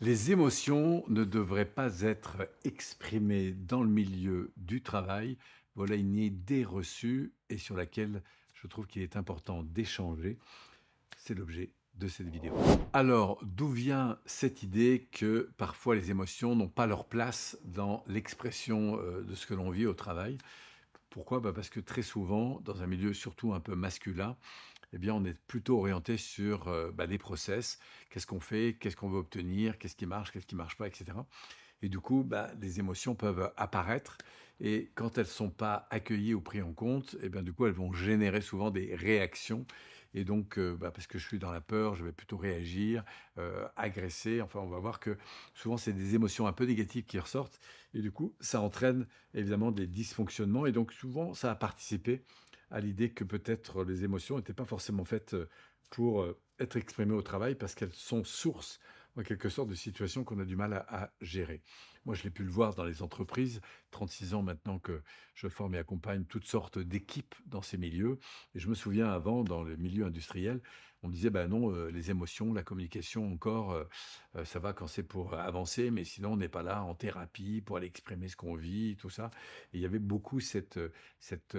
Les émotions ne devraient pas être exprimées dans le milieu du travail. Voilà une idée reçue et sur laquelle je trouve qu'il est important d'échanger. C'est l'objet de cette vidéo. Alors, d'où vient cette idée que parfois les émotions n'ont pas leur place dans l'expression euh, de ce que l'on vit au travail Pourquoi bah, Parce que très souvent, dans un milieu surtout un peu masculin, eh on est plutôt orienté sur des euh, bah, process. Qu'est-ce qu'on fait Qu'est-ce qu'on veut obtenir Qu'est-ce qui marche Qu'est-ce qui marche pas Etc. Et du coup, bah, les émotions peuvent apparaître. Et quand elles ne sont pas accueillies ou prises en compte, eh bien, du coup, elles vont générer souvent des réactions. Et donc, euh, bah, parce que je suis dans la peur, je vais plutôt réagir, euh, agresser. Enfin, on va voir que souvent, c'est des émotions un peu négatives qui ressortent. Et du coup, ça entraîne évidemment des dysfonctionnements. Et donc, souvent, ça a participé à l'idée que peut-être les émotions n'étaient pas forcément faites euh, pour euh, être exprimées au travail parce qu'elles sont source en quelque sorte de situations qu'on a du mal à, gérer. Moi, je l'ai pu le voir dans les entreprises, 36 ans maintenant que je forme et accompagne toutes sortes d'équipes dans ces milieux. Et je me souviens avant, dans le milieu industriel, on me disait, ben non, euh, les émotions, la communication encore, ça va quand c'est pour avancer, mais sinon on n'est pas là en thérapie pour aller exprimer ce qu'on vit, tout ça. Et il y avait beaucoup cette... cette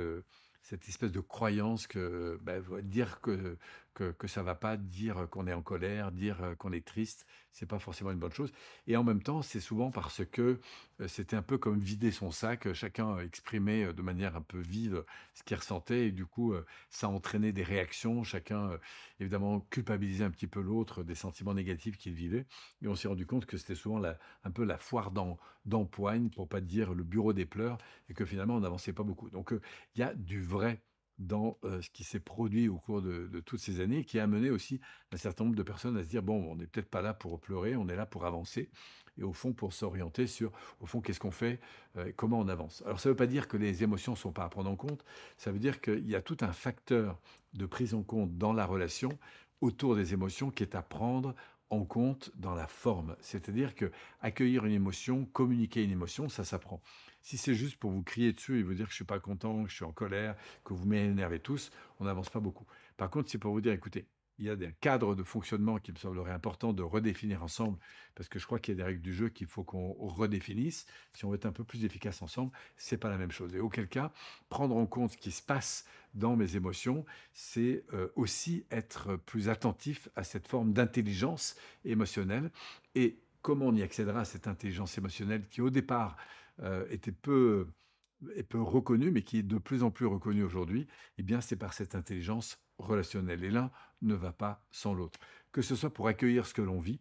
cette espèce de croyance que bah, dire que que, que ça va pas dire euh, qu'on est en colère, dire euh, qu'on est triste, c'est pas forcément une bonne chose. Et en même temps, c'est souvent parce que euh, c'était un peu comme vider son sac, chacun exprimait de manière un peu vive ce qu'il ressentait, et du coup, ça entraînait des réactions, chacun évidemment culpabilisait un petit peu l'autre des sentiments négatifs qu'il vivait, et on s'est rendu compte que c'était souvent un peu la foire d'empoigne, pour pas dire le bureau des pleurs, et que finalement, on n'avançait pas beaucoup. Donc, il y a du vrai dans ce qui s'est produit au cours de, toutes ces années, qui a amené aussi un certain nombre de personnes à se dire bon, on n'est peut-être pas là pour pleurer, on est là pour avancer et au fond pour s'orienter sur au fond qu'est-ce qu'on fait, comment on avance. Alors ça ne veut pas dire que les émotions ne sont pas à prendre en compte, ça veut dire qu'il y a tout un facteur de prise en compte dans la relation autour des émotions qui est à prendre en compte dans la forme. C'est-à-dire que accueillir une émotion, communiquer une émotion, ça s'apprend. Si c'est juste pour vous crier dessus et vous dire que je suis pas content, que je suis en colère, que vous m'énervez tous, on n'avance pas beaucoup. Par contre, c'est pour vous dire, écoutez, il y a des cadres de fonctionnement qui me semblerait important de redéfinir ensemble, parce que je crois qu'il y a des règles du jeu qu'il faut qu'on redéfinisse. Si on veut être un peu plus efficace ensemble, c'est pas la même chose. Et auquel cas, prendre en compte ce qui se passe dans mes émotions, c'est euh, aussi être plus attentif à cette forme d'intelligence émotionnelle. Et comment on y accédera à cette intelligence émotionnelle qui, au départ, euh, était peu, peu reconnu, mais qui est de plus en plus reconnu aujourd'hui, eh bien c'est par cette intelligence relationnelle. Et l'un ne va pas sans l'autre. Que ce soit pour accueillir ce que l'on vit,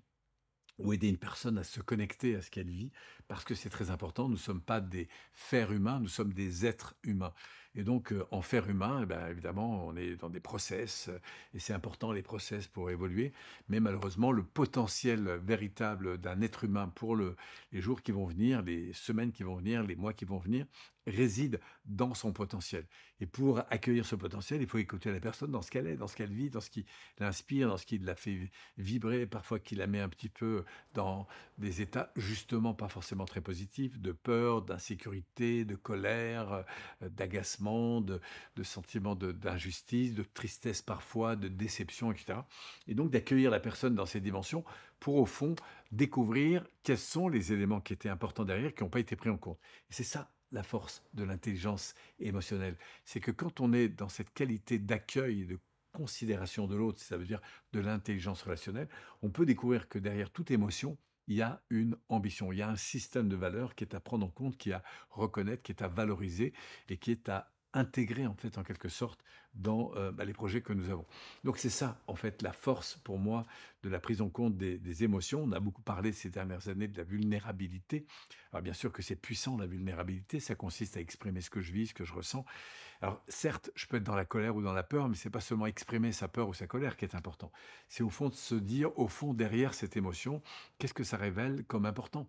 ou aider une personne à se connecter à ce qu'elle vit, parce que c'est très important. Nous ne sommes pas des fers humains, nous sommes des êtres humains. Et donc, euh, en faire humain, eh ben, évidemment, on est dans des process, euh, et c'est important les process pour évoluer. Mais malheureusement, le potentiel véritable d'un être humain pour les jours qui vont venir, les semaines qui vont venir, les mois qui vont venir, réside dans son potentiel. Et pour accueillir ce potentiel, il faut écouter la personne dans ce qu'elle est, dans ce qu'elle vit, dans ce qui l'inspire, dans ce qui la fait vibrer, parfois qui la met un petit peu dans des états justement pas forcément très positifs, de peur, d'insécurité, de colère, euh, d'agacement, de, de sentiment d'injustice, de, de tristesse parfois, de déception, etc. Et donc d'accueillir la personne dans ces dimensions pour au fond découvrir quels sont les éléments qui étaient importants derrière, qui n'ont pas été pris en compte. Et c'est ça la force de l'intelligence émotionnelle. C'est que quand on est dans cette qualité d'accueil et de considération de l'autre, ça veut dire de l'intelligence relationnelle, on peut découvrir que derrière toute émotion, il y a une ambition, il y a un système de valeurs qui est à prendre en compte, qui est à reconnaître, qui est à valoriser et qui est à intégrer en fait en quelque sorte dans euh, bah, les projets que nous avons. Donc c'est ça en fait la force pour moi de la prise en compte des, émotions. On a beaucoup parlé ces dernières années de la vulnérabilité. Alors bien sûr que c'est puissant la vulnérabilité, ça consiste à exprimer ce que je vis, ce que je ressens. Alors certes, je peux être dans la colère ou dans la peur, mais ce n'est pas seulement exprimer sa peur ou sa colère qui est important. C'est au fond de se dire au fond derrière cette émotion, qu'est-ce que ça révèle comme important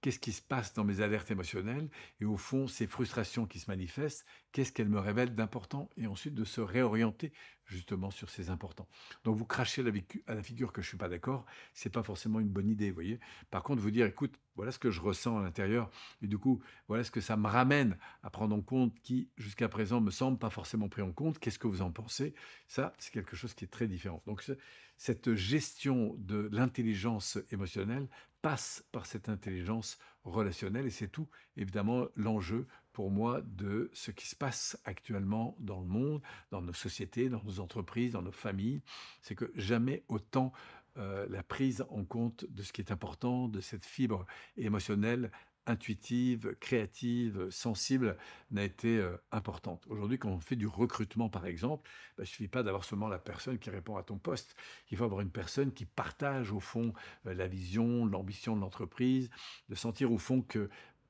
qu'est-ce qui se passe dans mes alertes émotionnelles et au fond ces frustrations qui se manifestent, qu'est-ce qu'elles me révèlent d'important et ensuite de se réorienter justement sur ces importants. Donc vous crachez à la figure que je ne suis pas d'accord, ce n'est pas forcément une bonne idée, vous voyez. Par contre, vous dire, écoute, voilà ce que je ressens à l'intérieur, et du coup, voilà ce que ça me ramène à prendre en compte, qui jusqu'à présent me semble pas forcément pris en compte. Qu'est-ce que vous en pensez Ça, c'est quelque chose qui est très différent. Donc cette gestion de l'intelligence émotionnelle passe par cette intelligence relationnelle, et c'est tout évidemment l'enjeu pour moi de ce qui se passe actuellement dans le monde, dans nos sociétés, dans nos entreprises, dans nos familles. C'est que jamais autant euh, la prise en compte de ce qui est important, de cette fibre émotionnelle intuitive, créative, sensible n'a été euh, importante. Aujourd'hui, quand on fait du recrutement, par exemple, bah, il ne suffit pas d'avoir seulement la personne qui répond à ton poste. Il faut avoir une personne qui partage, au fond, euh, la vision, l'ambition de l'entreprise, de sentir, au fond, que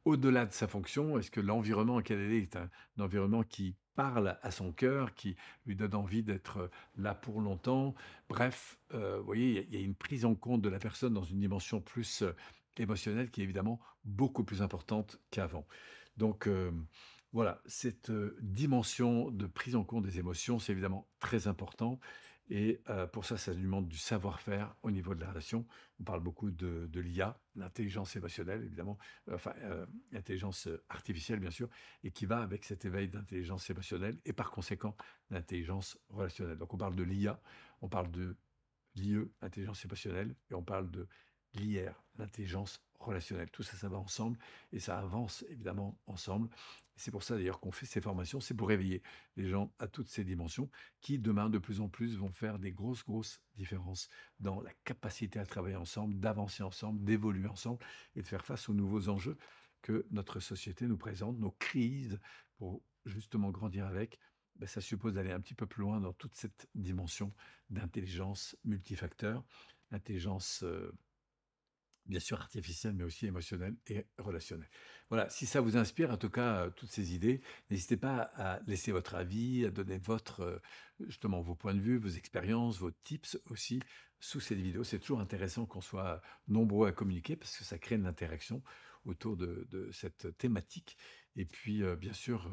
au-delà de sa fonction, est-ce que l'environnement dans elle est est un, environnement qui parle à son cœur, qui lui donne envie d'être euh, là pour longtemps. Bref, euh, vous voyez, il y, a une prise en compte de la personne dans une dimension plus euh, émotionnelle qui est évidemment beaucoup plus importante qu'avant. Donc voilà, cette dimension de prise en compte des émotions, c'est évidemment très important. Et euh, pour ça, ça demande du savoir-faire au niveau de la relation. On parle beaucoup de, l'IA, l'intelligence émotionnelle, évidemment, euh, enfin, l'intelligence euh, artificielle, bien sûr, et qui va avec cet éveil d'intelligence émotionnelle et par conséquent d'intelligence relationnelle. Donc on parle de l'IA, on parle de l'IE, intelligence émotionnelle, et on parle de l'IR, l'intelligence relationnelle. Tout ça, ça va ensemble et ça avance évidemment ensemble. C'est pour ça d'ailleurs qu'on fait ces formations, c'est pour réveiller les gens à toutes ces dimensions qui demain de plus en plus vont faire des grosses, grosses différences dans la capacité à travailler ensemble, d'avancer ensemble, d'évoluer ensemble et de faire face aux nouveaux enjeux que notre société nous présente, nos crises pour justement grandir avec. Ben, ça suppose d'aller un petit peu plus loin dans toute cette dimension d'intelligence multifacteur, intelligence... Euh, bien sûr artificielle, mais aussi émotionnelle et relationnelle. Voilà, si ça vous inspire, en tout cas, euh, toutes ces idées, n'hésitez pas à laisser votre avis, à donner votre, euh, justement, vos points de vue, vos expériences, vos tips aussi sous cette vidéo. C'est toujours intéressant qu'on soit nombreux à communiquer parce que ça crée une interaction autour de, cette thématique. Et puis, euh, bien sûr,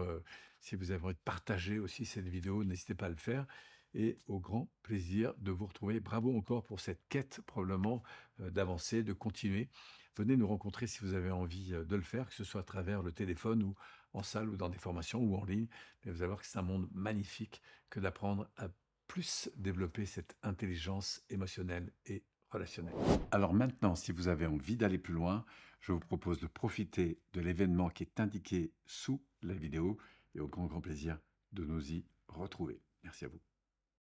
si vous avez envie de partager aussi cette vidéo, n'hésitez pas à le faire et au grand plaisir de vous retrouver. Bravo encore pour cette quête probablement euh, d'avancer, de continuer. Venez nous rencontrer si vous avez envie euh, de le faire, que ce soit à travers le téléphone ou en salle ou dans des formations ou en ligne. Mais vous allez voir que c'est un monde magnifique que d'apprendre à plus développer cette intelligence émotionnelle et relationnelle. Alors maintenant, si vous avez envie d'aller plus loin, je vous propose de profiter de l'événement qui est indiqué sous la vidéo et au grand grand plaisir de nous y retrouver. Merci à vous.